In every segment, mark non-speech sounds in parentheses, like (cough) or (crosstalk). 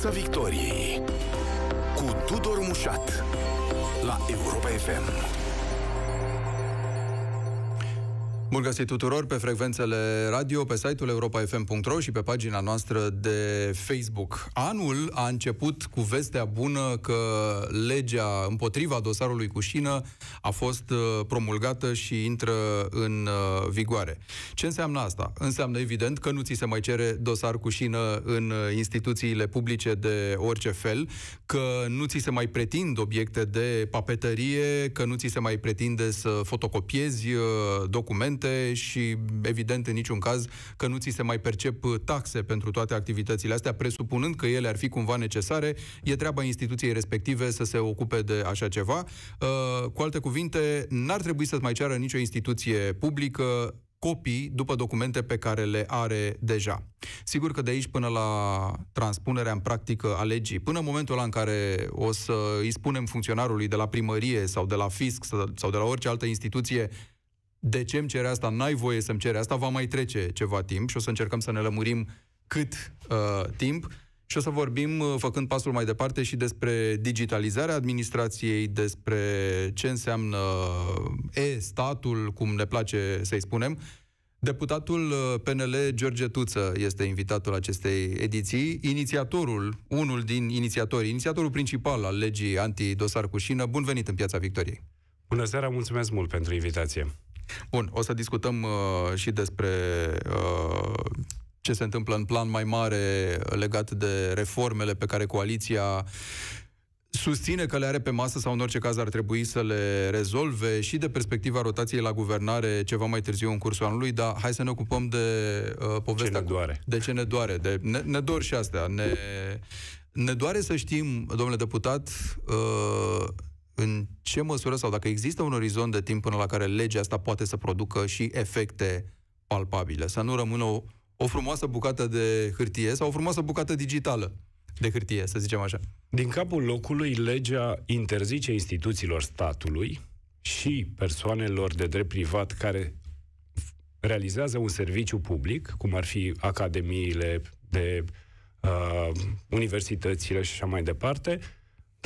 Piața Victoriei cu Tudor Mușat la Europa FM. Bun găsit tuturor pe frecvențele radio, pe site-ul europa.fm.ro și pe pagina noastră de Facebook. Anul a început cu vestea bună că legea împotriva dosarului cu șină a fost uh, promulgată și intră în uh, vigoare. Ce înseamnă asta? Înseamnă evident că nu ți se mai cere dosar cu șină în uh, instituțiile publice de orice fel, că nu ți se mai pretind obiecte de papetărie, că nu ți se mai pretinde să fotocopiezi documente, înainte și, evident, în niciun caz, că nu ți se mai percep taxe pentru toate activitățile astea, presupunând că ele ar fi cumva necesare, e treaba instituției respective să se ocupe de așa ceva. Uh, cu alte cuvinte, n-ar trebui să-ți mai ceară nicio instituție publică copii după documente pe care le are deja. Sigur că de aici până la transpunerea în practică a legii, până în momentul ăla în care o să îi spunem funcționarului de la primărie sau de la fisc sau de la orice altă instituție de ce îmi cere asta, n-ai voie să-mi cere asta, va mai trece ceva timp și o să încercăm să ne lămurim cât uh, timp și o să vorbim, uh, făcând pasul mai departe, și despre digitalizarea administrației, despre ce înseamnă uh, e-statul, cum ne place să-i spunem. Deputatul uh, PNL George Tuță este invitatul acestei ediții, inițiatorul, unul din inițiatori, inițiatorul principal al legii anti-dosar cu șină. Bun venit în Piața Victoriei! Bună seara, mulțumesc mult pentru invitație! Bun, o să discutăm uh, și despre uh, ce se întâmplă în plan mai mare legat de reformele pe care coaliția susține că le are pe masă sau în orice caz ar trebui să le rezolve și de perspectiva rotației la guvernare ceva mai târziu în cursul anului, dar hai să ne ocupăm de uh, povestea. Ce ne doare. De ce ne doare. De, ne, ne dor și astea. Ne, ne doare să știm, domnule deputat, uh, în ce măsură sau dacă există un orizont de timp până la care legea asta poate să producă și efecte palpabile, să nu rămână o, o frumoasă bucată de hârtie sau o frumoasă bucată digitală de hârtie, să zicem așa. Din capul locului, legea interzice instituțiilor statului și persoanelor de drept privat care realizează un serviciu public, cum ar fi academiile de uh, universitățile și așa mai departe,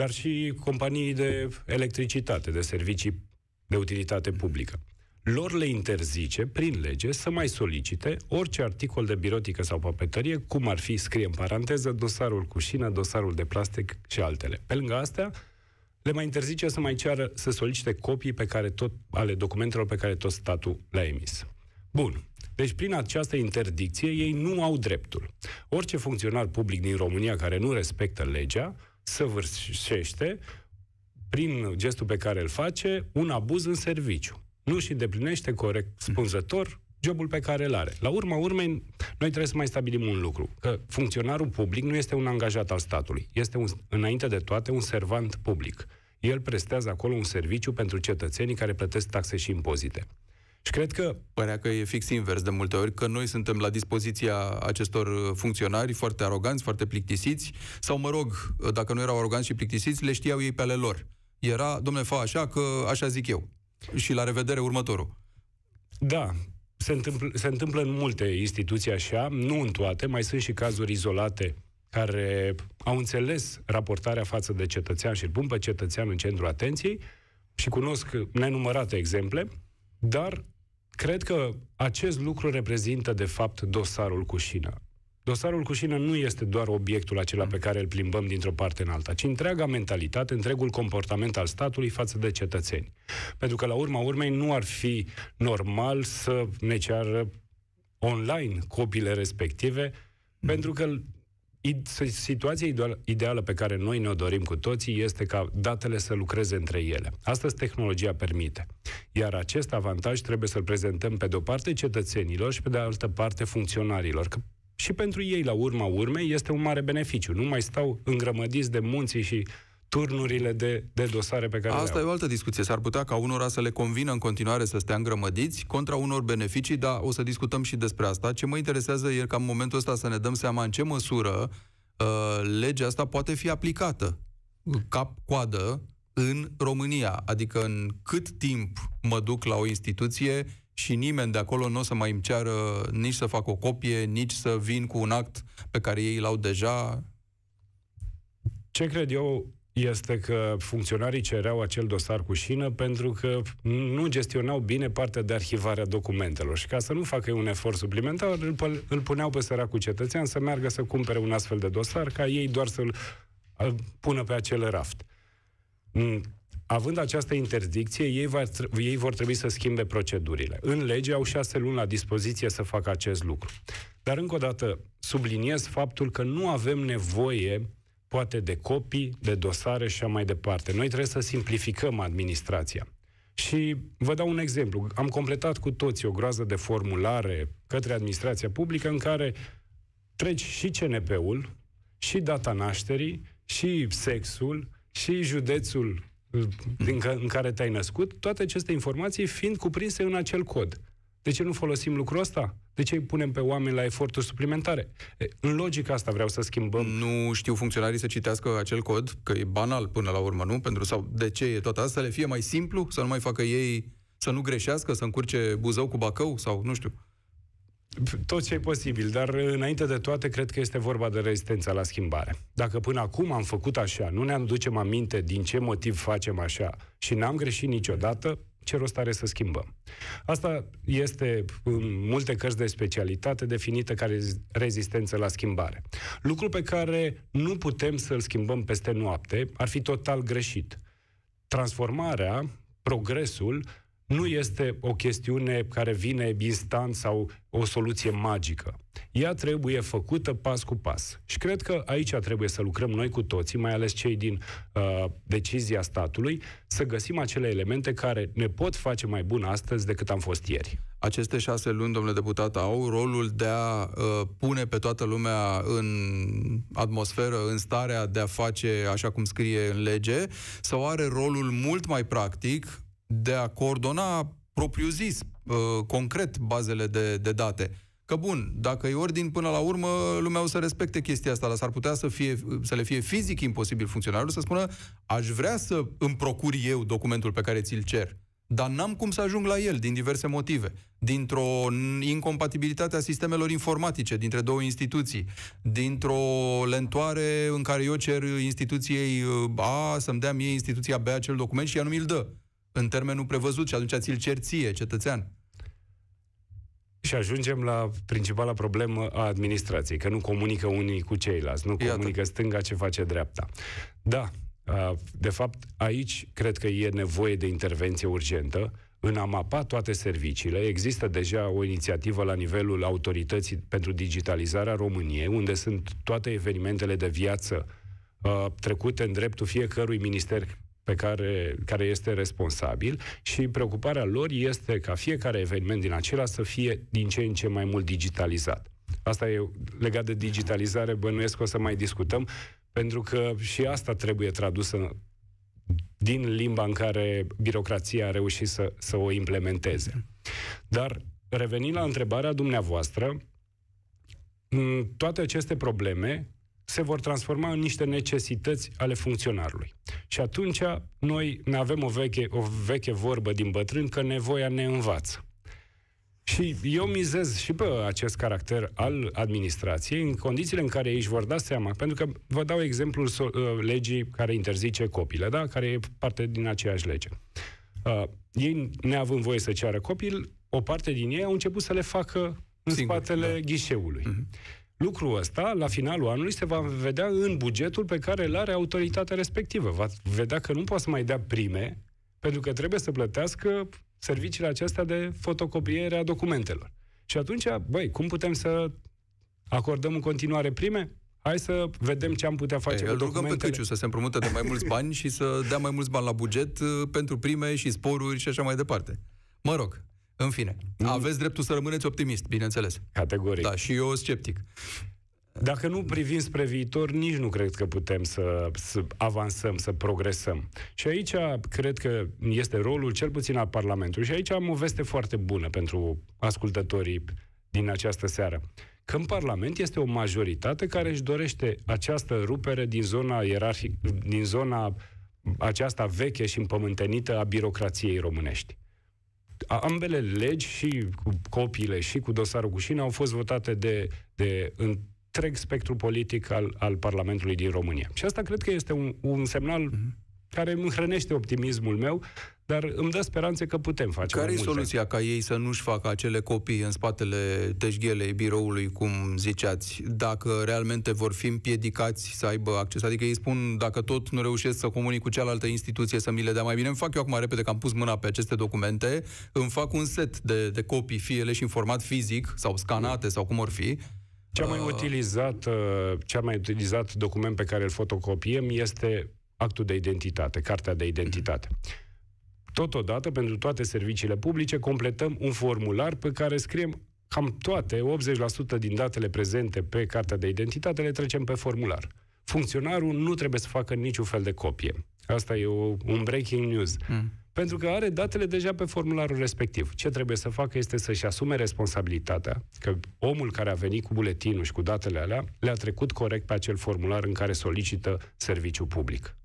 dar și companii de electricitate, de servicii de utilitate publică. Lor le interzice, prin lege, să mai solicite orice articol de birotică sau papetărie, cum ar fi, scrie în paranteză, dosarul cu șină, dosarul de plastic și altele. Pe lângă astea, le mai interzice să mai ceară să solicite copii pe care tot, ale documentelor pe care tot statul le-a emis. Bun. Deci, prin această interdicție, ei nu au dreptul. Orice funcționar public din România care nu respectă legea săvârșește, prin gestul pe care îl face, un abuz în serviciu. Nu și îndeplinește corect spunzător jobul pe care îl are. La urma urmei, noi trebuie să mai stabilim un lucru, că funcționarul public nu este un angajat al statului, este un, înainte de toate un servant public. El prestează acolo un serviciu pentru cetățenii care plătesc taxe și impozite. Și cred că... Părea că e fix invers de multe ori, că noi suntem la dispoziția acestor uh, funcționari foarte aroganți, foarte plictisiți, sau, mă rog, uh, dacă nu erau aroganți și plictisiți, le știau ei pe ale lor. Era, domnule, fa așa, că așa zic eu. Și la revedere următorul. Da, se întâmplă, se întâmplă în multe instituții așa, nu în toate, mai sunt și cazuri izolate care au înțeles raportarea față de cetățean și îl pun pe cetățean în centrul atenției și cunosc nenumărate exemple, dar Cred că acest lucru reprezintă, de fapt, dosarul cu șină. Dosarul cu șină nu este doar obiectul acela pe care îl plimbăm dintr-o parte în alta, ci întreaga mentalitate, întregul comportament al statului față de cetățeni. Pentru că, la urma urmei, nu ar fi normal să ne ceară online copiile respective, mm. pentru că Situația ideală pe care noi ne-o dorim cu toții este ca datele să lucreze între ele. Astăzi tehnologia permite. Iar acest avantaj trebuie să-l prezentăm pe de-o parte cetățenilor și pe de altă parte funcționarilor. Că și pentru ei, la urma urmei, este un mare beneficiu. Nu mai stau îngrămădiți de munții și uh, turnurile de, de dosare pe care Asta le Asta e o altă discuție. S-ar putea ca unora să le convină în continuare să stea îngrămădiți contra unor beneficii, dar o să discutăm și despre asta. Ce mă interesează e ca în momentul ăsta să ne dăm seama în ce măsură uh, legea asta poate fi aplicată cap-coadă în România. Adică în cât timp mă duc la o instituție și nimeni de acolo nu o să mai îmi ceară nici să fac o copie, nici să vin cu un act pe care ei l-au deja. Ce cred eu este că funcționarii cereau acel dosar cu șină pentru că nu gestionau bine partea de arhivare a documentelor și ca să nu facă un efort suplimentar, îl, îl puneau pe cu cetățean să meargă să cumpere un astfel de dosar ca ei doar să-l pună pe acel raft. Mm, având această interdicție, ei, va, ei vor trebui să schimbe procedurile. În lege au șase luni la dispoziție să facă acest lucru. Dar, încă o dată, subliniez faptul că nu avem nevoie poate de copii, de dosare și așa mai departe. Noi trebuie să simplificăm administrația. Și vă dau un exemplu. Am completat cu toți o groază de formulare către administrația publică în care treci și CNP-ul, și data nașterii, și sexul, și județul mm, din ca, în care te-ai născut, toate aceste informații fiind cuprinse în acel cod. De ce nu folosim lucrul ăsta? De ce îi punem pe oameni la eforturi suplimentare? În logica asta vreau să schimbăm. Nu știu funcționarii să citească acel cod, că e banal până la urmă, nu? Pentru sau de ce e tot asta? Le fie mai simplu să nu mai facă ei, să nu greșească, să încurce buzău cu bacău sau nu știu. Tot ce e posibil, dar înainte de toate, cred că este vorba de rezistența la schimbare. Dacă până acum am făcut așa, nu ne aducem aminte din ce motiv facem așa și n-am greșit niciodată, ce rost are să schimbăm? Asta este în multe cărți de specialitate definită ca rezistență la schimbare. Lucru pe care nu putem să-l schimbăm peste noapte, ar fi total greșit. Transformarea, progresul, nu este o chestiune care vine instant sau o soluție magică. Ea trebuie făcută pas cu pas. Și cred că aici trebuie să lucrăm noi cu toții, mai ales cei din uh, decizia statului, să găsim acele elemente care ne pot face mai bun astăzi decât am fost ieri. Aceste șase luni, domnule deputat, au rolul de a uh, pune pe toată lumea în atmosferă, în starea de a face așa cum scrie în lege, sau are rolul mult mai practic de a coordona propriu-zis, uh, concret, bazele de, de date. Că bun, dacă e ordin până la urmă, lumea o să respecte chestia asta, dar s-ar putea să, fie, să le fie fizic imposibil funcționarul să spună aș vrea să îmi procur eu documentul pe care ți-l cer, dar n-am cum să ajung la el din diverse motive. Dintr-o incompatibilitate a sistemelor informatice dintre două instituții, dintr-o lentoare în care eu cer instituției uh, A să-mi dea mie instituția B acel document și ea nu mi-l dă în termenul prevăzut și atunci ți-l cerție, cetățean. Și ajungem la principala problemă a administrației, că nu comunică unii cu ceilalți, nu Iată. comunică stânga ce face dreapta. Da, de fapt, aici cred că e nevoie de intervenție urgentă în a mapa toate serviciile. Există deja o inițiativă la nivelul Autorității pentru Digitalizarea României, unde sunt toate evenimentele de viață uh, trecute în dreptul fiecărui minister pe care, care este responsabil și preocuparea lor este ca fiecare eveniment din acela să fie din ce în ce mai mult digitalizat. Asta e legat de digitalizare, bănuiesc că o să mai discutăm, pentru că și asta trebuie tradusă din limba în care birocrația a reușit să, să o implementeze. Dar revenind la întrebarea dumneavoastră, toate aceste probleme se vor transforma în niște necesități ale funcționarului. Și atunci noi ne avem o veche, o veche vorbă din bătrân că nevoia ne învață. Și eu mizez și pe acest caracter al administrației, în condițiile în care își vor da seama, pentru că vă dau exemplul so- uh, legii care interzice copile, da? care e parte din aceeași lege. Uh, ei, neavând voie să ceară copil, o parte din ei au început să le facă în Singur, spatele da. ghișeului. Uh-huh. Lucrul ăsta, la finalul anului, se va vedea în bugetul pe care îl are autoritatea respectivă. Va vedea că nu poate să mai dea prime, pentru că trebuie să plătească serviciile acestea de fotocopiere a documentelor. Și atunci, băi, cum putem să acordăm în continuare prime? Hai să vedem ce am putea face Ei, cu rugăm pe Căciu să se împrumute de mai mulți bani și să dea mai mulți bani la buget uh, pentru prime și sporuri și așa mai departe. Mă rog, în fine, mm. aveți dreptul să rămâneți optimist, bineînțeles. Categoric. Da, și eu sceptic. Dacă nu privim spre viitor, nici nu cred că putem să, să avansăm, să progresăm. Și aici cred că este rolul cel puțin al Parlamentului. Și aici am o veste foarte bună pentru ascultătorii din această seară. Că în Parlament este o majoritate care își dorește această rupere din zona ierarhic, din zona aceasta veche și împământenită a birocrației românești ambele legi, și cu copiile și cu dosarul Gușină, au fost votate de, de întreg spectru politic al, al Parlamentului din România. Și asta cred că este un, un semnal mm-hmm. care îmi hrănește optimismul meu dar îmi dă speranțe că putem face Care e soluția ca ei să nu-și facă acele copii în spatele deșghelei biroului, cum ziceați, dacă realmente vor fi împiedicați să aibă acces? Adică ei spun, dacă tot nu reușesc să comunic cu cealaltă instituție, să mi le dea mai bine, îmi fac eu acum repede că am pus mâna pe aceste documente, îmi fac un set de, de copii, fie ele și în format fizic sau scanate sau cum or fi, cea mai ah. utilizat, cea mai utilizat document pe care îl fotocopiem este actul de identitate, cartea de identitate. Mm-hmm. Totodată, pentru toate serviciile publice, completăm un formular pe care scriem cam toate, 80% din datele prezente pe cartea de identitate, le trecem pe formular. Funcționarul nu trebuie să facă niciun fel de copie. Asta e o, un breaking news. Mm. Pentru că are datele deja pe formularul respectiv. Ce trebuie să facă este să-și asume responsabilitatea că omul care a venit cu buletinul și cu datele alea le-a trecut corect pe acel formular în care solicită serviciu public.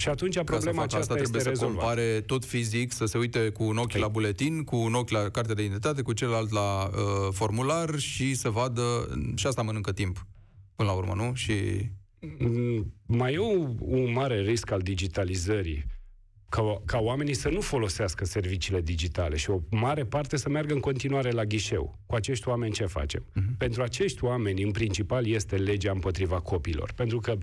Și atunci problema aceasta asta trebuie este să rezolvat. compare tot fizic, să se uite cu un ochi Ei. Păi. la buletin, cu un ochi la carte de identitate, cu celălalt la uh, formular și să vadă... Și asta mănâncă timp, până la urmă, nu? Și... Mm, mai e un, un mare risc al digitalizării ca, ca oamenii să nu folosească serviciile digitale și o mare parte să meargă în continuare la ghișeu. Cu acești oameni ce facem? Uh-huh. Pentru acești oameni, în principal, este legea împotriva copilor. Pentru că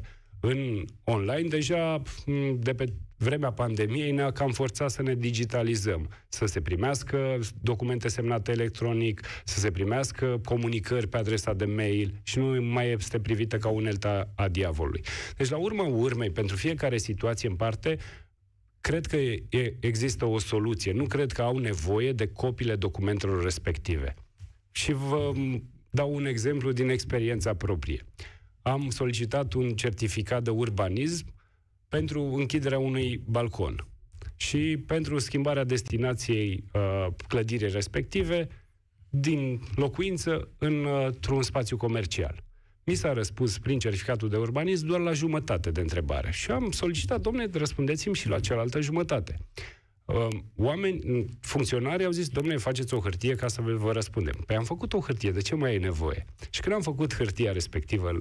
în online, deja mm, de pe vremea pandemiei ne-a cam forțat să ne digitalizăm, să se primească documente semnate electronic, să se primească comunicări pe adresa de mail și nu mai este privită ca unelta a diavolului. Deci, la urmă urmei, pentru fiecare situație în parte, cred că e, există o soluție. Nu cred că au nevoie de copiile documentelor respective. Și vă mm, dau un exemplu din experiența proprie. Uh, am solicitat un certificat de urbanism pentru închiderea unui balcon și pentru schimbarea destinației uh, clădirii respective din locuință uh, într-un spațiu comercial. Mi s-a răspuns prin certificatul de urbanism doar la jumătate de întrebare și am solicitat, domne, răspundeți-mi și la cealaltă jumătate. Uh, oameni, funcționarii au zis, domne, faceți o hârtie ca să vă răspundem. Păi am făcut o hârtie, de ce mai ai nevoie? Și când am făcut hârtia respectivă,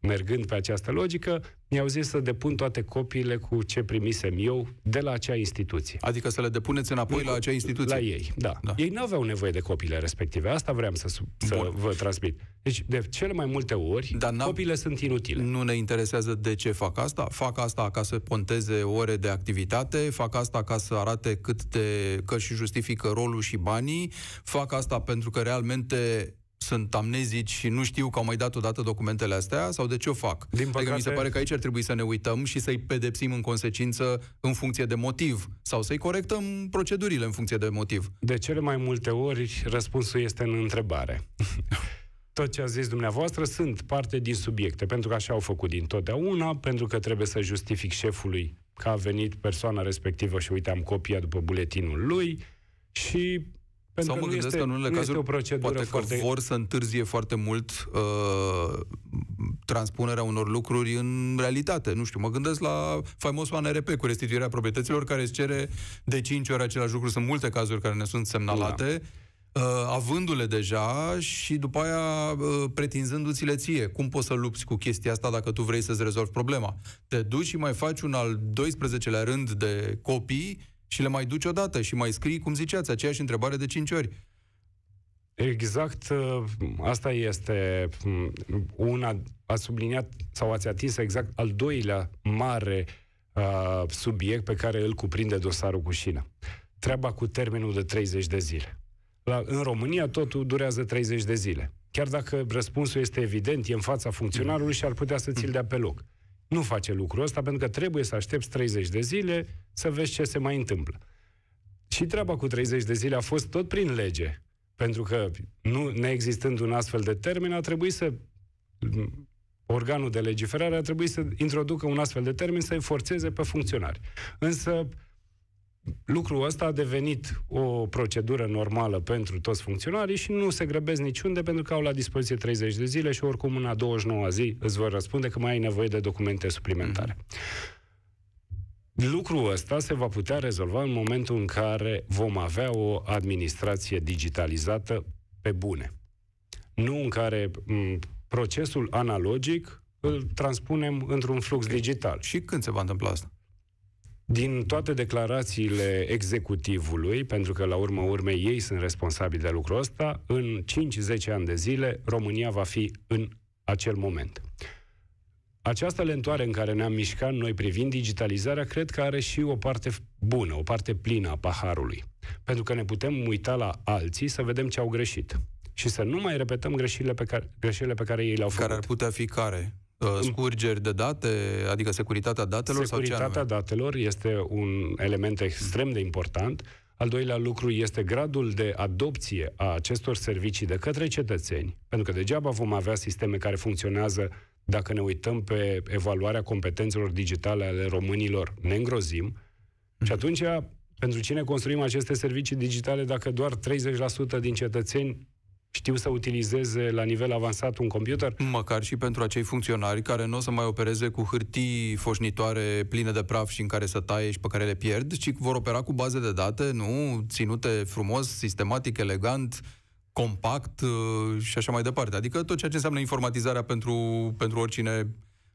mergând pe această logică, mi-au zis să depun toate copiile cu ce primisem eu de la acea instituție. Adică să le depuneți înapoi la acea instituție? La ei, da. da. Ei nu aveau nevoie de copiile respective. Asta vreau să, să vă transmit. Deci, de cele mai multe ori, Dar copiile sunt inutile. Nu ne interesează de ce fac asta. Fac asta ca să ponteze ore de activitate, fac asta ca să arate cât de... că și justifică rolul și banii, fac asta pentru că realmente sunt amnezici și nu știu că au mai dat odată documentele astea sau de ce o fac. Din păcate... Adică mi se pare că aici ar trebui să ne uităm și să-i pedepsim în consecință în funcție de motiv sau să-i corectăm procedurile în funcție de motiv. De cele mai multe ori răspunsul este în întrebare. (laughs) tot ce a zis dumneavoastră sunt parte din subiecte, pentru că așa au făcut dintotdeauna, pentru că trebuie să justific șefului că a venit persoana respectivă și uite, am copia după buletinul lui și pentru Sau mă gândesc că în unele cazuri poate că foarte... vor să întârzie foarte mult uh, transpunerea unor lucruri în realitate. Nu știu, mă gândesc la faimosul ANRP cu restituirea proprietăților care îți cere de 5 ori același lucru. Sunt multe cazuri care ne sunt semnalate. Da uh, avându-le deja și după aia uh, pretinzându-ți-le ție. Cum poți să lupți cu chestia asta dacă tu vrei să-ți rezolvi problema? Te duci și mai faci un al 12-lea rând de copii și le mai duci odată și mai scrii, cum ziceați, aceeași întrebare de cinci ori. Exact, ă, asta este hm, una, a subliniat sau ați atins exact al doilea mare uh, subiect pe care îl cuprinde dosarul cu șină. Treaba cu termenul de 30 de zile. La, în România totul durează 30 de zile. Chiar dacă răspunsul este evident, e în fața funcționarului și ar putea să ți-l dea pe loc nu face lucrul ăsta pentru că trebuie să aștepți 30 de zile să vezi ce se mai întâmplă. Și treaba cu 30 de zile a fost tot prin lege, pentru că nu neexistând un astfel de termen, a trebuit să organul de legiferare a trebuit să introducă un astfel de termen să-i forțeze pe funcționari. Însă lucrul ăsta a devenit o procedură normală pentru toți funcționarii și nu se grăbesc niciunde pentru că au la dispoziție 30 de zile și oricum în a 29-a zi îți vor răspunde că mai ai nevoie de documente suplimentare. mm Lucrul ăsta se va putea rezolva în momentul în care vom avea o administrație digitalizată pe bune. Nu în care m- procesul analogic îl transpunem într-un flux digital. Și când se va întâmpla asta? Din toate declarațiile executivului, pentru că la urmă urme ei sunt responsabili de lucrul ăsta, în 5-10 ani de zile România va fi în acel moment. Această lentoare în care ne-am mișcat noi privind digitalizarea, cred că are și o parte bună, o parte plină a paharului. Pentru că ne putem uita la alții să vedem ce au greșit și să nu mai repetăm greșelile pe care, greșelile pe care ei le-au făcut. Care ar putea fi care? Uh, mm. scurgeri de date, adică securitatea datelor? Securitatea sau ce datelor este un element extrem de important. Al doilea lucru este gradul de adopție a acestor servicii de către cetățeni, pentru că degeaba vom avea sisteme care funcționează dacă ne uităm pe evaluarea competențelor digitale ale românilor, ne îngrozim. Mm. Și atunci, pentru cine construim aceste servicii digitale dacă doar 30% din cetățeni știu să utilizeze la nivel avansat un computer. Măcar și pentru acei funcționari care nu o să mai opereze cu hârtii foșnitoare pline de praf și în care să taie și pe care le pierd, ci vor opera cu baze de date, nu? Ținute frumos, sistematic, elegant, compact uh, și așa mai departe. Adică tot ceea ce înseamnă informatizarea pentru, pentru oricine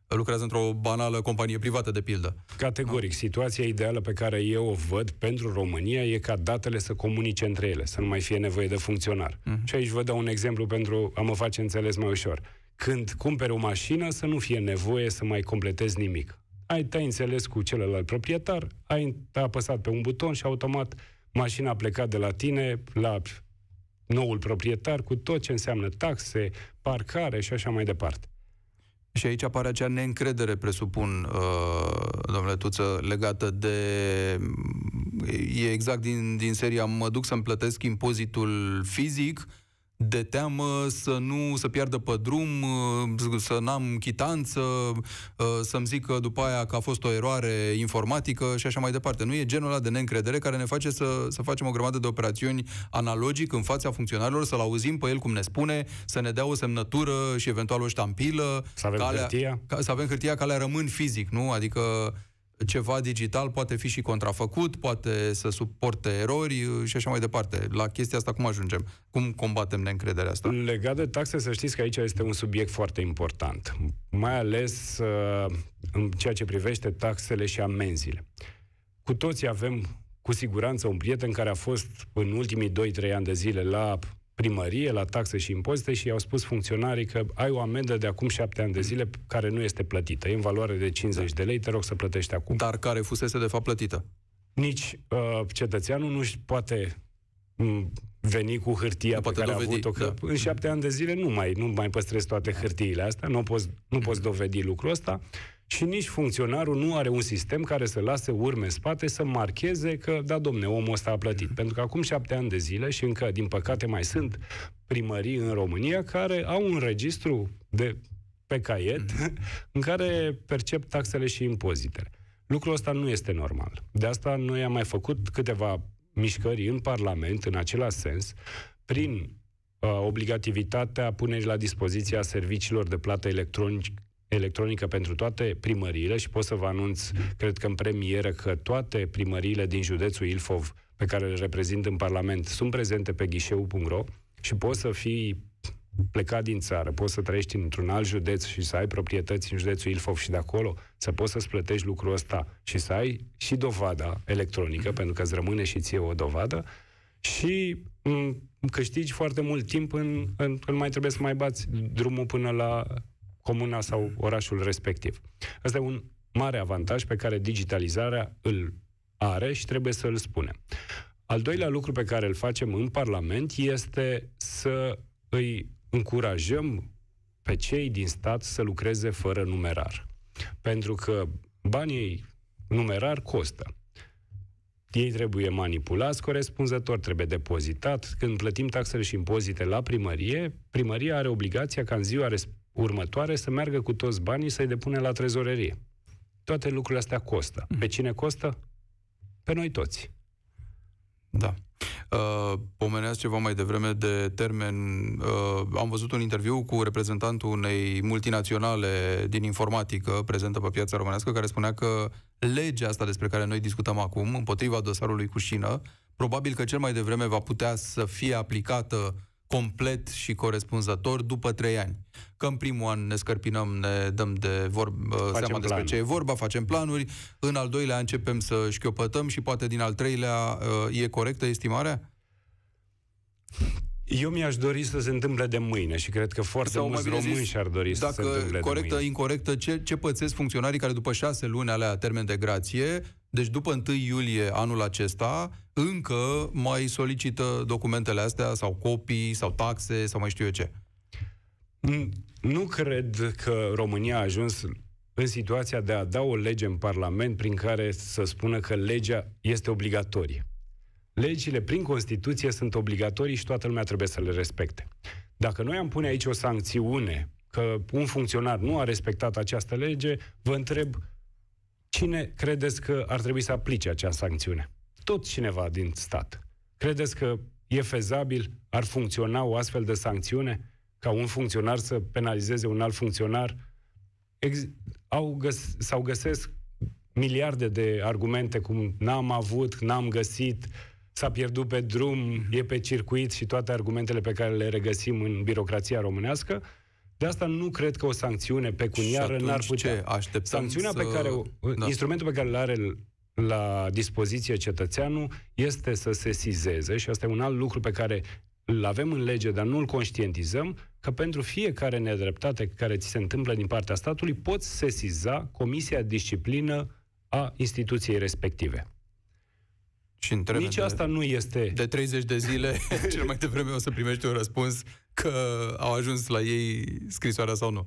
lucrează într-o banală companie privată, de pildă. Categoric. Da. Situația ideală pe care eu o văd pentru România e ca datele să comunice între ele, să nu mai fie nevoie de funcționar. Mm-hmm. Și aici vă dau un exemplu pentru a mă face înțeles mai ușor. Când cumperi o mașină, să nu fie nevoie să mai completezi nimic. Ai, te înțeles cu celălalt proprietar, ai apăsat pe un buton și automat mașina a plecat de la tine la noul proprietar cu tot ce înseamnă taxe, parcare și așa mai departe. Și aici apare acea neîncredere, presupun, uh, domnule Tuță, legată de... E exact din, din seria mă duc să-mi plătesc impozitul fizic, de teamă să nu să piardă pe drum, uh, să n-am chitanță, uh, să-mi zică după aia că a fost o eroare informatică și așa mai departe. Nu e genul ăla de neîncredere care ne face să, să facem o grămadă de operațiuni analogic în fața funcționarilor, să-l auzim pe el cum ne spune, să ne dea o semnătură și eventual o ștampilă. Să avem calea, hârtia. Ca, să avem hârtia, că rămân fizic, nu? Adică ceva digital poate fi și contrafăcut, poate să suporte erori uh, și așa mai departe. La chestia asta cum ajungem? Cum combatem neîncrederea asta? Legat de taxe, să știți că aici este un subiect foarte important, mai ales uh, în ceea ce privește taxele și amenziile. Cu toții avem cu siguranță un prieten care a fost în ultimii 2-3 ani de zile la primărie, la taxe și impozite și i-au spus funcționarii că ai o amendă de acum șapte ani de zile care nu este plătită. E în valoare de 50 de lei, te rog să plătești acum. Dar care fusese de fapt plătită? Nici uh, cetățeanul nu își poate mm, veni cu hârtia nu pe care dovedi, a avut-o. Da. În șapte ani de zile nu mai, nu mai păstrezi toate hârtiile astea, nu poți, nu poți dovedi lucrul ăsta. Uh, și nici funcționarul nu are un sistem care să lase urme în spate să marcheze că, da, domne, omul ăsta a plătit. Pentru că acum șapte ani de zile și încă, din păcate, mai sunt primării în România care au un registru de pe caiet mhm. în care percep taxele și impozitele. Lucrul ăsta nu este normal. De asta noi am mai făcut câteva mișcări în Parlament în același sens, prin uh, obligativitatea punerii la dispoziția serviciilor de plată electronic, electronică pentru toate primăriile și pot să vă anunț, cred că în premieră, că toate primăriile din județul Ilfov, pe care le reprezint în Parlament, sunt prezente pe ghișeu.ro și poți să fii plecat din țară, poți să trăiești într-un alt județ și să ai proprietăți în județul Ilfov și de acolo, să poți să-ți plătești lucrul ăsta și să ai și dovada electronică, mhm. pentru că îți rămâne și ție o dovadă, și m- mm, câștigi foarte mult timp în, în, când mai trebuie să mai bați drumul până la comuna sau orașul respectiv. Asta e un mare avantaj pe care digitalizarea îl are și trebuie să îl spunem. Al doilea lucru pe care îl facem în Parlament este să îi încurajăm pe cei din stat să lucreze fără numerar. Pentru că banii numerar costă. Ei trebuie manipulați corespunzător, trebuie depozitat. Când plătim taxele și impozite la primărie, primăria are obligația ca în ziua următoare să meargă cu toți banii să-i depune la trezorerie. Toate lucrurile astea costă. Mm. Pe cine costă? Pe noi toți. Da. Uh, pomeneați ceva mai devreme de termen. Uh, am văzut un interviu cu reprezentantul unei multinaționale din informatică prezentă pe piața românească, care spunea că legea asta despre care noi discutăm acum, împotriva dosarului cu șină, probabil că cel mai devreme va putea să fie aplicată complet și corespunzător după trei ani. Că în primul an ne scărpinăm, ne dăm de vorb, facem seama plan. despre ce e vorba, facem planuri, în al doilea începem să șchiopătăm și poate din al treilea ă, e corectă estimarea? Eu mi-aș dori să se întâmple de mâine și cred că foarte Sau mulți români zis, și-ar dori să se întâmple corectă, de mâine. incorrectă, ce, ce pățesc funcționarii care după șase luni alea termen de grație, deci după 1 iulie anul acesta, încă mai solicită documentele astea sau copii sau taxe sau mai știu eu ce. Nu cred că România a ajuns în situația de a da o lege în Parlament prin care să spună că legea este obligatorie. Legile prin Constituție sunt obligatorii și toată lumea trebuie să le respecte. Dacă noi am pune aici o sancțiune că un funcționar nu a respectat această lege, vă întreb cine credeți că ar trebui să aplice acea sancțiune? tot cineva din stat. Credeți că e fezabil, ar funcționa o astfel de sancțiune ca un funcționar să penalizeze un alt funcționar? Ex- au găs- sau găsesc miliarde de argumente cum n-am avut, n-am găsit, s-a pierdut pe drum, e pe circuit și toate argumentele pe care le regăsim în birocrația românească. De asta nu cred că o sancțiune pecuniară n-ar putea. Ce? Sancțiunea să... pe care o, da. instrumentul pe care îl are la dispoziție cetățeanul este să se sizeze și asta e un alt lucru pe care îl avem în lege, dar nu îl conștientizăm, că pentru fiecare nedreptate care ți se întâmplă din partea statului, poți sesiza Comisia Disciplină a instituției respective. Și Nici de, asta nu este... De 30 de zile, (laughs) cel mai devreme o să primești un răspuns că au ajuns la ei scrisoarea sau nu.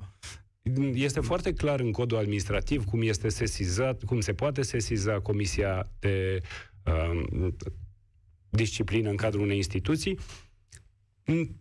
Este foarte clar în codul administrativ cum este sesizat, cum se poate sesiza Comisia de uh, Disciplină în cadrul unei instituții.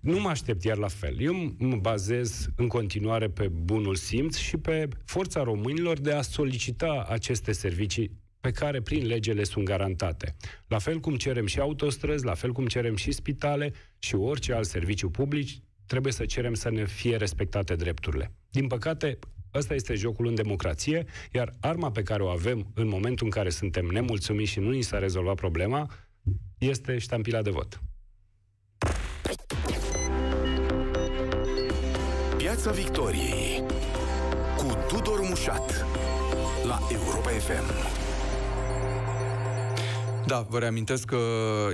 Nu mă aștept iar la fel. Eu mă bazez în continuare pe bunul simț și pe forța românilor de a solicita aceste servicii pe care prin legele sunt garantate. La fel cum cerem și autostrăzi, la fel cum cerem și spitale și orice alt serviciu public, trebuie să cerem să ne fie respectate drepturile. Din păcate, Ăsta este jocul în democrație, iar arma pe care o avem în momentul în care suntem nemulțumiți și nu ni s-a rezolvat problema, este ștampila de vot. Piața Victoriei cu Tudor Mușat la Europa FM. Da, vă reamintesc că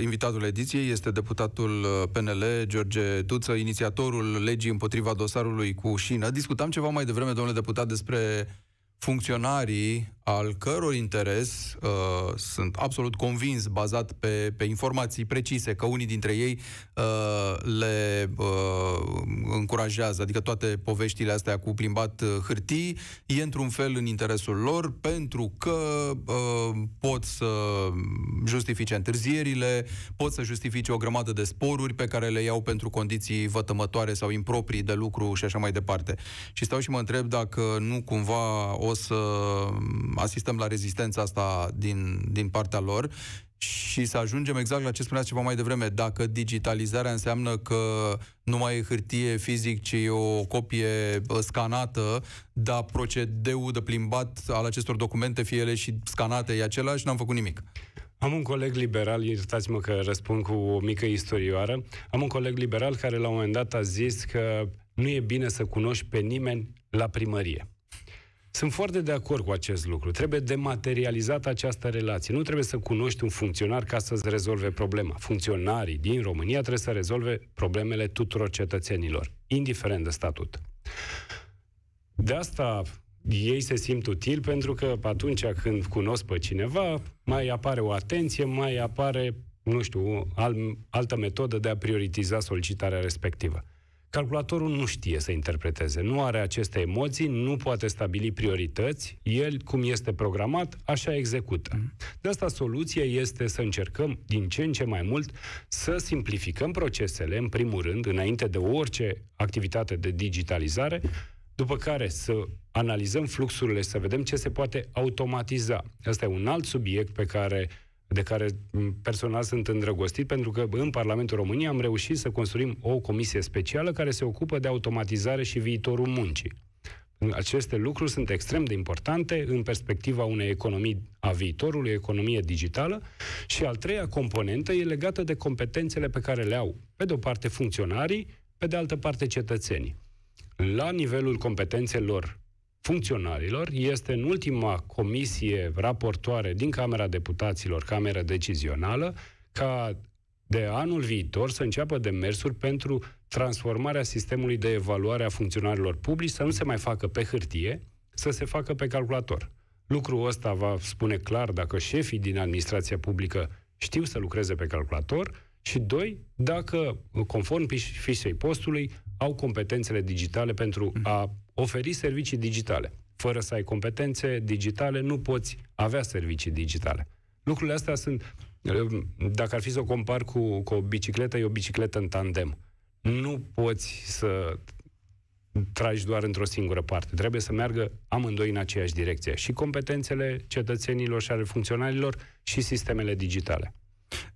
invitatul ediției este deputatul uh, PNL, George Tuță, inițiatorul legii împotriva dosarului cu șină. Discutam ceva mai devreme, domnule deputat, despre funcționarii al căror interes uh, sunt absolut convins, bazat pe, pe informații precise, că unii dintre ei uh, le uh, încurajează, adică toate poveștile astea cu plimbat uh, hârtii, e într-un fel în interesul lor, pentru că uh, pot să justifice întârzierile, pot să justifice o grămadă de sporuri pe care le iau pentru condiții vătămătoare sau improprii de lucru și așa mai departe. Și stau și mă întreb dacă nu cumva o să asistăm la rezistența asta din, din partea lor și să ajungem exact la ce spuneați ceva mai devreme, dacă digitalizarea înseamnă că nu mai e hârtie fizic, ci e o copie scanată, dar procedeul de plimbat al acestor documente, fie ele și scanate, e același, n-am făcut nimic. Am un coleg liberal, iertați-mă că răspund cu o mică istorioară, am un coleg liberal care la un moment dat a zis că nu e bine să cunoști pe nimeni la primărie. Sunt foarte de acord cu acest lucru. Trebuie dematerializată această relație. Nu trebuie să cunoști un funcționar ca să-ți rezolve problema. Funcționarii din România trebuie să rezolve problemele tuturor cetățenilor, indiferent de statut. De asta ei se simt util, pentru că atunci când cunosc pe cineva, mai apare o atenție, mai apare, nu știu, alt, altă metodă de a prioritiza solicitarea respectivă. Calculatorul nu știe să interpreteze, nu are aceste emoții, nu poate stabili priorități, el, cum este programat, așa execută. Mm. De asta soluția este să încercăm din ce în ce mai mult să simplificăm procesele, în primul rând, înainte de orice activitate de digitalizare, după care să analizăm fluxurile, să vedem ce se poate automatiza. Asta e un alt subiect pe care de care personal sunt îndrăgostit, pentru că în Parlamentul României am reușit să construim o comisie specială care se ocupă de automatizare și viitorul muncii. Aceste lucruri sunt extrem de importante în perspectiva unei economii a viitorului, economie digitală. Și al treia componentă e legată de competențele pe care le au, pe de o parte, funcționarii, pe de altă parte, cetățenii. La nivelul competențelor funcționarilor este în ultima comisie raportoare din Camera Deputaților, Camera Decizională, ca de anul viitor să înceapă demersuri pentru transformarea sistemului de evaluare a funcționarilor publici să nu se mai facă pe hârtie, să se facă pe calculator. Lucrul ăsta va spune clar dacă șefii din administrația publică știu să lucreze pe calculator și, doi, dacă, conform fișei postului, au competențele digitale pentru a oferi servicii digitale. Fără să ai competențe digitale, nu poți avea servicii digitale. Lucrurile astea sunt, dacă ar fi să o compar cu, cu o bicicletă, e o bicicletă în tandem. Nu poți să tragi doar într-o singură parte. Trebuie să meargă amândoi în aceeași direcție. Și competențele cetățenilor și ale funcționarilor și sistemele digitale.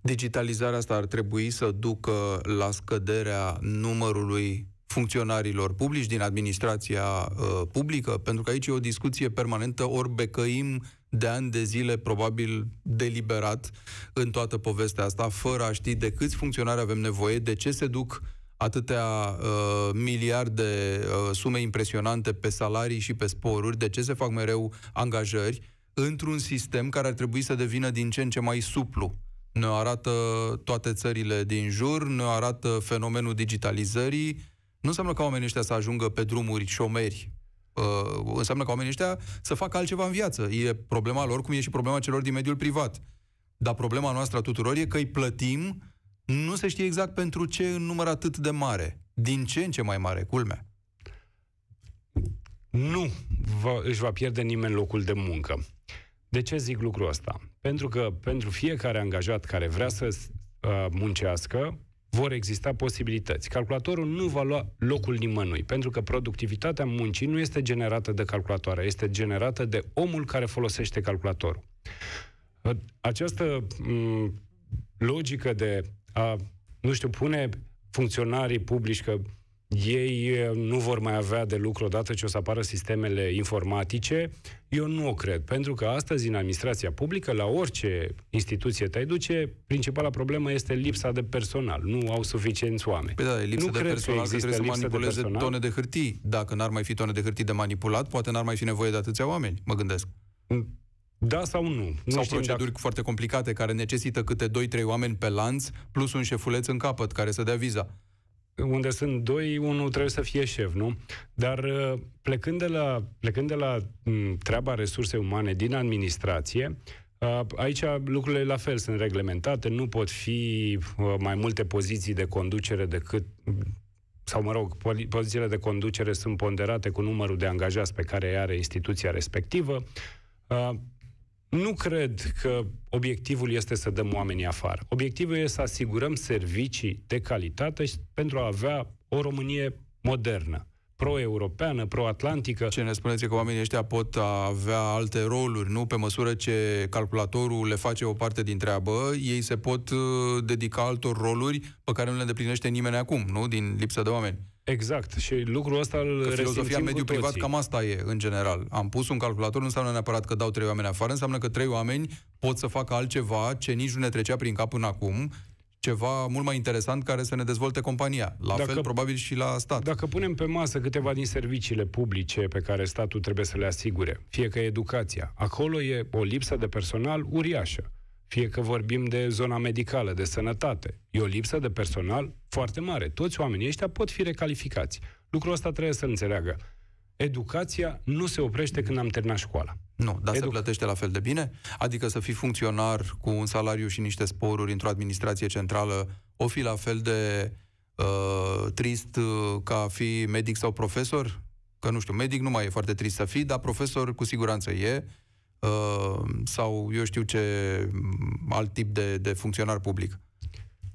Digitalizarea asta ar trebui să ducă la scăderea numărului funcționarilor publici din administrația uh, publică? Pentru că aici e o discuție permanentă, ori becăim de ani de zile, probabil deliberat, în toată povestea asta, fără a ști de câți funcționari avem nevoie, de ce se duc atâtea uh, miliarde, uh, sume impresionante pe salarii și pe sporuri, de ce se fac mereu angajări într-un sistem care ar trebui să devină din ce în ce mai suplu ne arată toate țările din jur, ne arată fenomenul digitalizării. Nu înseamnă ca oamenii ăștia să ajungă pe drumuri șomeri. Uh, înseamnă ca oamenii ăștia să facă altceva în viață. E problema lor, cum e și problema celor din mediul privat. Dar problema noastră a tuturor e că îi plătim, nu se știe exact pentru ce în număr atât de mare. Din ce în ce mai mare, culmea. Nu va, își va pierde nimeni locul de muncă. De ce zic lucrul ăsta? Pentru că pentru fiecare angajat care vrea să uh, muncească, vor exista posibilități. Calculatorul nu va lua locul nimănui, pentru că productivitatea muncii nu este generată de calculatoare, este generată de omul care folosește calculatorul. Uh, această m- mm, logică de a, nu știu, pune funcționarii publici că ei eh, nu vor mai avea de lucru odată ce o să apară sistemele informatice? Eu nu o cred, pentru că astăzi în administrația publică, la orice instituție te duce, principala problemă este lipsa de personal. Nu au suficienți oameni. Păi da, e lipsa nu de cred personal, că, că trebuie să manipuleze de tone de hârtii. Dacă n-ar mai fi tone de hârtii de manipulat, poate n-ar mai fi nevoie de atâția oameni, mă gândesc. Mm, da sau nu? nu sau proceduri dacă... foarte complicate care necesită câte 2-3 oameni pe lanț, plus un șefuleț în capăt care să dea viza unde sunt doi, unul trebuie să fie șef, nu? Dar uh, plecând de la, plecând de la mm, treaba resurse umane din administrație, uh, Aici lucrurile la fel sunt reglementate, nu pot fi uh, mai multe poziții de conducere decât sau mă rog, pozițiile de conducere sunt ponderate cu numărul de angajați pe care îi are instituția respectivă. Nu cred că obiectivul este să dăm oamenii afară. Obiectivul este să asigurăm servicii de calitate și pentru a avea o Românie modernă pro-europeană, pro-atlantică. Ce ne spuneți că oamenii ăștia pot avea alte roluri, nu? Pe măsură ce calculatorul le face o parte din treabă, ei se pot uh, dedica altor roluri pe care nu le îndeplinește nimeni acum, nu? Din lipsă de oameni. Exact. Și lucrul ăsta îl că Filozofia mediu privat cam asta e, în general. Am pus un calculator, nu înseamnă neapărat că dau trei oameni afară, înseamnă că trei oameni pot să facă altceva ce nici nu ne trecea prin cap până acum, ceva mult mai interesant care să ne dezvolte compania. La dacă, fel, probabil și la stat. Dacă punem pe masă câteva din serviciile publice pe care statul trebuie să le asigure, fie că e educația, acolo e o lipsă de personal uriașă fie că vorbim de zona medicală, de sănătate. E o lipsă de personal foarte mare. Toți oamenii ăștia pot fi recalificați. Lucrul ăsta trebuie să înțeleagă. Educația nu se oprește când am terminat școala. Nu, dar Educ- se plătește la fel de bine? Adică să fii funcționar cu un salariu și niște sporuri într-o administrație centrală, o fi la fel de uh, trist uh, ca a fi medic sau profesor? Că nu știu, medic nu mai e foarte trist să fii, dar profesor cu siguranță e Ehm, sau eu știu ce mm, alt tip de, de funcționar public.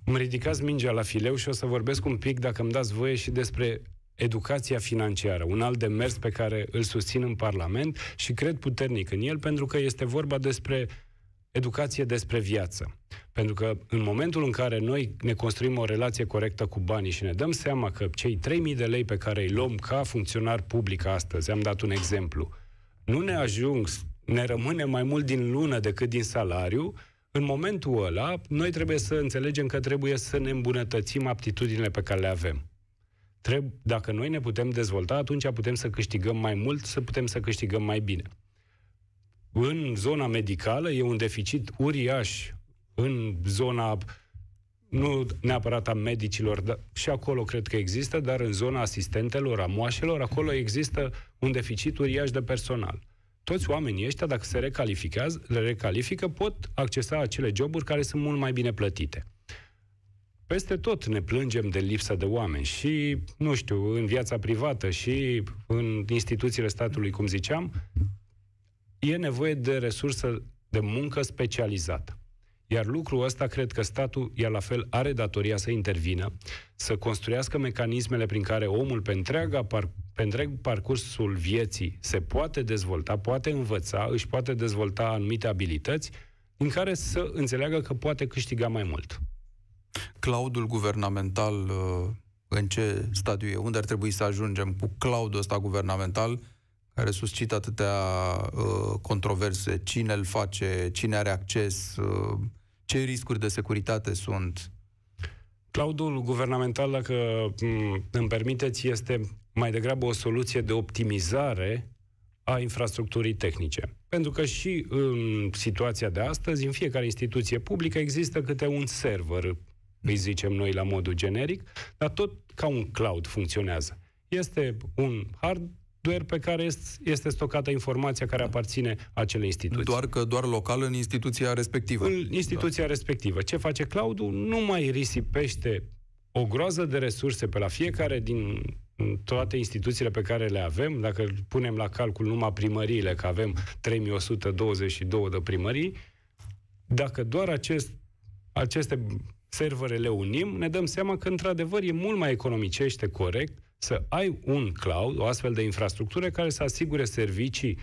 Îmi ridicați mingea la fileu și o să vorbesc un pic, dacă îmi dați voie, și despre educația financiară, un alt demers pe care îl susțin în Parlament și cred puternic în el, pentru că este vorba despre educație despre viață. Pentru că în momentul în care noi ne construim o relație corectă cu banii și ne dăm seama că cei 3.000 de lei pe care îi luăm ca funcționar public astăzi, am dat un exemplu, nu ne ajung ne rămâne mai mult din lună decât din salariu, în momentul ăla, noi trebuie să înțelegem că trebuie să ne îmbunătățim aptitudinile pe care le avem. Treb- dacă noi ne putem dezvolta, atunci putem să câștigăm mai mult, să putem să câștigăm mai bine. În zona medicală e un deficit uriaș în zona nu neapărat a medicilor, dar și acolo cred că există, dar în zona asistentelor, a moașelor, acolo există un deficit uriaș de personal toți oamenii ăștia, dacă se recalificează, le recalifică, pot accesa acele joburi care sunt mult mai bine plătite. Peste tot ne plângem de lipsa de oameni și, nu știu, în viața privată și în instituțiile statului, cum ziceam, e nevoie de resursă de muncă specializată. Iar lucrul ăsta cred că statul, iar la fel, are datoria să intervină, să construiască mecanismele prin care omul pe, întreaga par, pe întreg parcursul vieții se poate dezvolta, poate învăța, își poate dezvolta anumite abilități, în care să înțeleagă că poate câștiga mai mult. Claudul guvernamental, uh, în ce stadiu e? Unde ar trebui să ajungem cu claudul ăsta guvernamental? care suscită atâtea uh, controverse, cine îl face, cine are acces, uh, ce riscuri de securitate sunt? Claudul guvernamental, dacă îmi permiteți, este mai degrabă o soluție de optimizare a infrastructurii tehnice. Pentru că și în situația de astăzi, în fiecare instituție publică există câte un server, îi zicem noi la modul generic, dar tot ca un cloud funcționează. Este un hard doar pe care este stocată informația care aparține acelei instituții. Doar că doar local în instituția respectivă. În instituția da. respectivă. Ce face Claudiu? Nu mai risipește o groază de resurse pe la fiecare din toate instituțiile pe care le avem, dacă punem la calcul numai primăriile, că avem 3122 de primării, dacă doar acest, aceste servere le unim, ne dăm seama că, într-adevăr, e mult mai economicește corect să ai un cloud, o astfel de infrastructură care să asigure servicii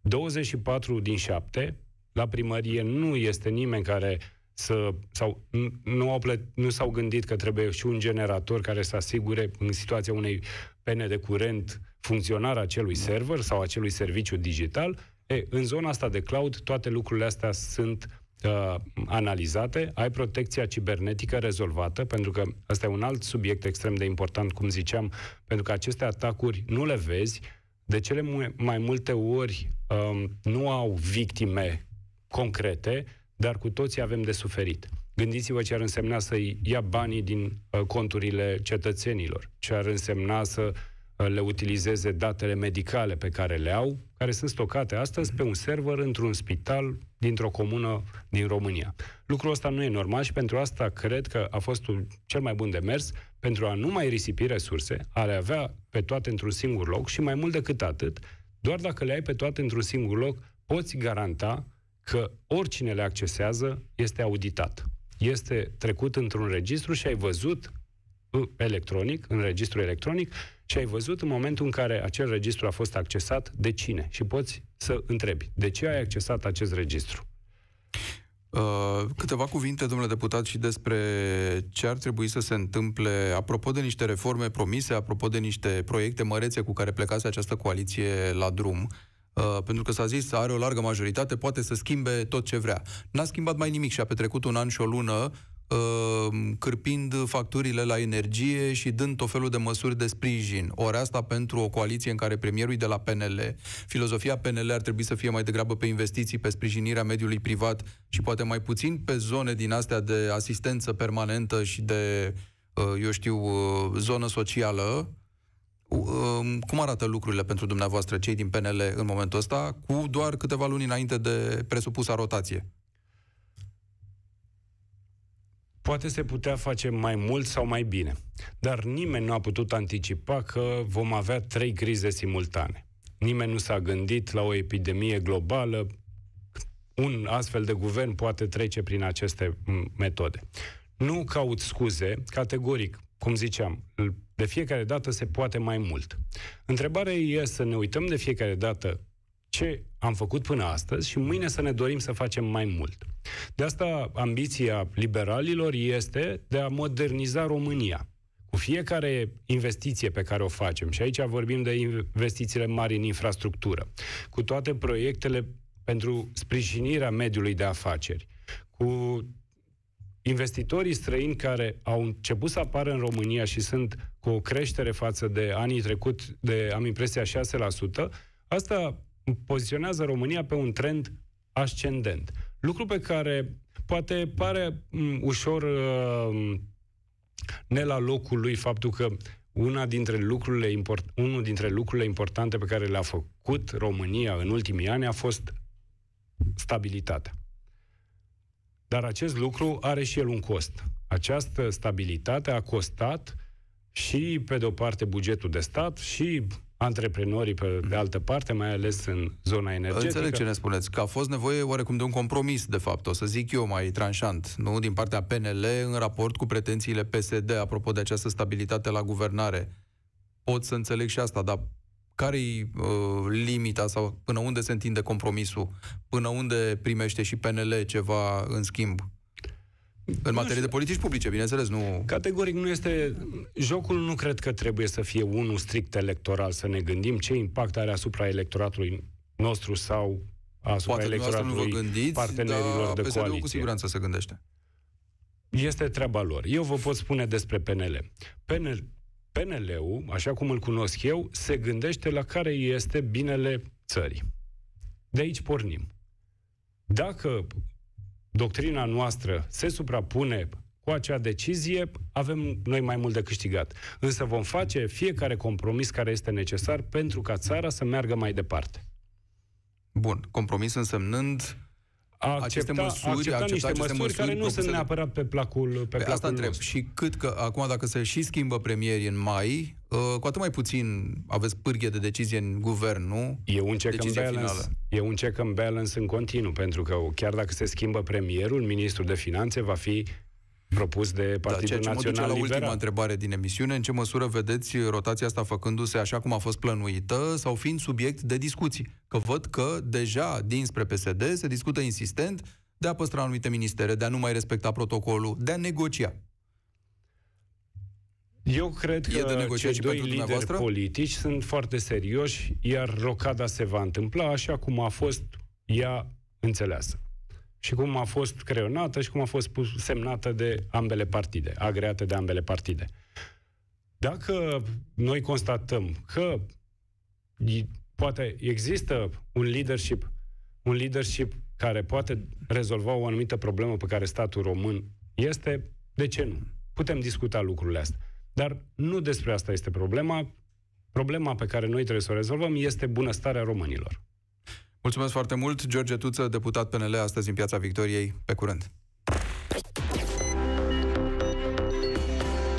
24 din 7. La primărie nu este nimeni care să, sau nu, au plăt, nu s-au gândit că trebuie și un generator care să asigure în situația unei pene de curent funcționarea acelui server sau acelui serviciu digital. E, în zona asta de cloud, toate lucrurile astea sunt uh, analizate, ai protecția cibernetică rezolvată, pentru că asta e un alt subiect extrem de important, cum ziceam, pentru că aceste atacuri nu le vezi, de cele mai multe ori um, nu au victime concrete, dar cu toții avem de suferit. Gândiți-vă ce ar însemna să ia banii din uh, conturile cetățenilor, ce ar însemna să Uh, le utilizeze datele medicale pe care le au, care sunt stocate astăzi pe un server într-un spital dintr-o comună din România. Lucrul ăsta nu e normal și pentru asta cred că a fost un, cel mai bun demers pentru a nu mai risipi resurse, a le avea pe toate într-un singur loc și mai mult decât atât, doar dacă le ai pe toate într-un singur loc, poți garanta că oricine le accesează este auditat. Este trecut într-un registru și ai văzut uh, electronic, în registru electronic, și ai văzut în momentul în care acel registru a fost accesat, de cine? Și poți să întrebi, de ce ai accesat acest registru? Uh, câteva cuvinte, domnule deputat, și despre ce ar trebui să se întâmple apropo de niște reforme promise, apropo de niște proiecte mărețe cu care plecase această coaliție la drum. Uh, pentru că s-a zis, are o largă majoritate, poate să schimbe tot ce vrea. N-a schimbat mai nimic și a petrecut un an și o lună Um, cârpind facturile la energie și dând tot felul de măsuri de sprijin. Ori asta pentru o coaliție în care premierul e de la PNL. Filozofia PNL ar trebui să fie mai degrabă pe investiții, pe sprijinirea mediului privat și poate mai puțin pe zone din astea de asistență permanentă și de, uh, eu știu, uh, zonă socială. Um, cum arată lucrurile pentru dumneavoastră, cei din PNL, în momentul ăsta, cu doar câteva luni înainte de presupusa rotație? Poate se putea face mai mult sau mai bine, dar nimeni nu a putut anticipa că vom avea trei crize simultane. Nimeni nu s-a gândit la o epidemie globală. Un astfel de guvern poate trece prin aceste metode. Nu caut scuze, categoric, cum ziceam, de fiecare dată se poate mai mult. Întrebarea e să ne uităm de fiecare dată ce am făcut până astăzi și mâine să ne dorim să facem mai mult. De asta ambiția liberalilor este de a moderniza România. Cu fiecare investiție pe care o facem, și aici vorbim de investițiile mari în infrastructură, cu toate proiectele pentru sprijinirea mediului de afaceri, cu investitorii străini care au început să apară în România și sunt cu o creștere față de anii trecut de, am impresia, 6%, asta poziționează România pe un trend ascendent. Lucru pe care poate pare mm, ușor uh, ne la locul lui faptul că una dintre lucrurile import- unul dintre lucrurile importante pe care le-a făcut România în ultimii ani a fost stabilitatea. Dar acest lucru are și el un cost. Această stabilitate a costat și, pe de o parte, bugetul de stat și antreprenorii pe de altă parte, mai ales în zona energetică. Înțeleg ce ne spuneți, că a fost nevoie oarecum de un compromis, de fapt, o să zic eu mai tranșant, nu din partea PNL în raport cu pretențiile PSD, apropo de această stabilitate la guvernare. Pot să înțeleg și asta, dar care-i uh, limita sau până unde se întinde compromisul? Până unde primește și PNL ceva în schimb? În materie de politici publice, bineînțeles, nu... Categoric nu este... Jocul nu cred că trebuie să fie unul strict electoral, să ne gândim ce impact are asupra electoratului nostru sau asupra Poate electoratului nu vă gândiți, partenerilor de coaliție. cu siguranță se gândește. Este treaba lor. Eu vă pot spune despre PNL. PNL PNL-ul, așa cum îl cunosc eu, se gândește la care este binele țării. De aici pornim. Dacă doctrina noastră se suprapune cu acea decizie, avem noi mai mult de câștigat. Însă vom face fiecare compromis care este necesar pentru ca țara să meargă mai departe. Bun, compromis însemnând accepta, aceste măsuri, accepta, accepta niște aceste măsuri, măsuri care nu sunt neapărat pe placul pe, pe păi placul asta întreb. Și cât că, acum, dacă se și schimbă premierii în mai, uh, cu atât mai puțin aveți pârghie de decizie în guvern, nu? E un check and balance. Finală. E un check and balance în continuu, pentru că chiar dacă se schimbă premierul, ministrul de finanțe va fi propus de da, Partidul da, ceea ce Național mă duce la Liberal. ultima întrebare din emisiune. În ce măsură vedeți rotația asta făcându-se așa cum a fost plănuită sau fiind subiect de discuții? Că văd că deja dinspre PSD se discută insistent de a păstra anumite ministere, de a nu mai respecta protocolul, de a negocia. Eu cred că că cei doi lideri politici sunt foarte serioși, iar rocada se va întâmpla așa cum a fost ea înțeleasă și cum a fost creionată și cum a fost pus, semnată de ambele partide, agreată de ambele partide. Dacă noi constatăm că poate există un leadership, un leadership care poate rezolva o anumită problemă pe care statul român este, de ce nu? Putem discuta lucrurile astea. Dar nu despre asta este problema. Problema pe care noi trebuie să o rezolvăm este bunăstarea românilor. Mulțumesc foarte mult, George Tuță, deputat PNL, astăzi în Piața Victoriei. Pe curând!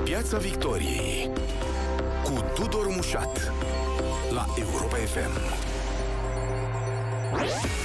Piața Victoriei cu Tudor Mușat la Europa FM.